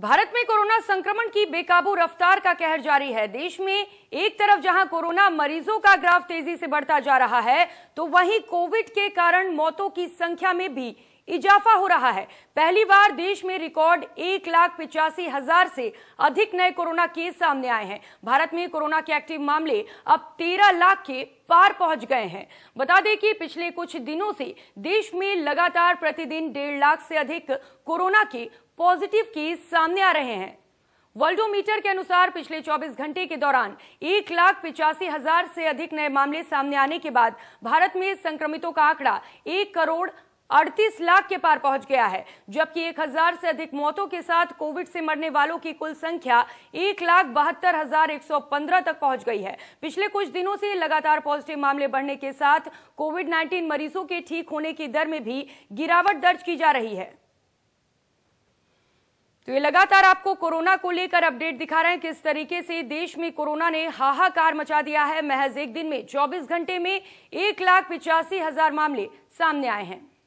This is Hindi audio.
भारत में कोरोना संक्रमण की बेकाबू रफ्तार का कहर जारी है देश में एक तरफ जहां कोरोना मरीजों का ग्राफ तेजी से बढ़ता जा रहा है तो वहीं कोविड के कारण मौतों की संख्या में भी इजाफा हो रहा है पहली बार देश में रिकॉर्ड एक लाख पिचासी हजार से अधिक नए कोरोना केस सामने आए हैं भारत में कोरोना के एक्टिव मामले अब तेरह लाख के पार पहुंच गए हैं बता दें कि पिछले कुछ दिनों से देश में लगातार प्रतिदिन डेढ़ लाख से अधिक कोरोना के पॉजिटिव केस सामने आ रहे हैं वर्ल्डोमीटर के अनुसार पिछले 24 घंटे के दौरान एक लाख पिचासी हजार से अधिक नए मामले सामने आने के बाद भारत में संक्रमितों का आंकड़ा एक करोड़ अड़तीस लाख के पार पहुंच गया है जबकि एक हजार से अधिक मौतों के साथ कोविड से मरने वालों की कुल संख्या एक लाख बहत्तर हजार एक सौ पंद्रह तक पहुंच गई है पिछले कुछ दिनों से लगातार पॉजिटिव मामले बढ़ने के साथ कोविड नाइन्टीन मरीजों के ठीक होने की दर में भी गिरावट दर्ज की जा रही है तो ये लगातार आपको कोरोना को लेकर अपडेट दिखा रहे हैं किस तरीके से देश में कोरोना ने हाहाकार मचा दिया है महज एक दिन में 24 घंटे में एक लाख पिचासी हजार मामले सामने आए हैं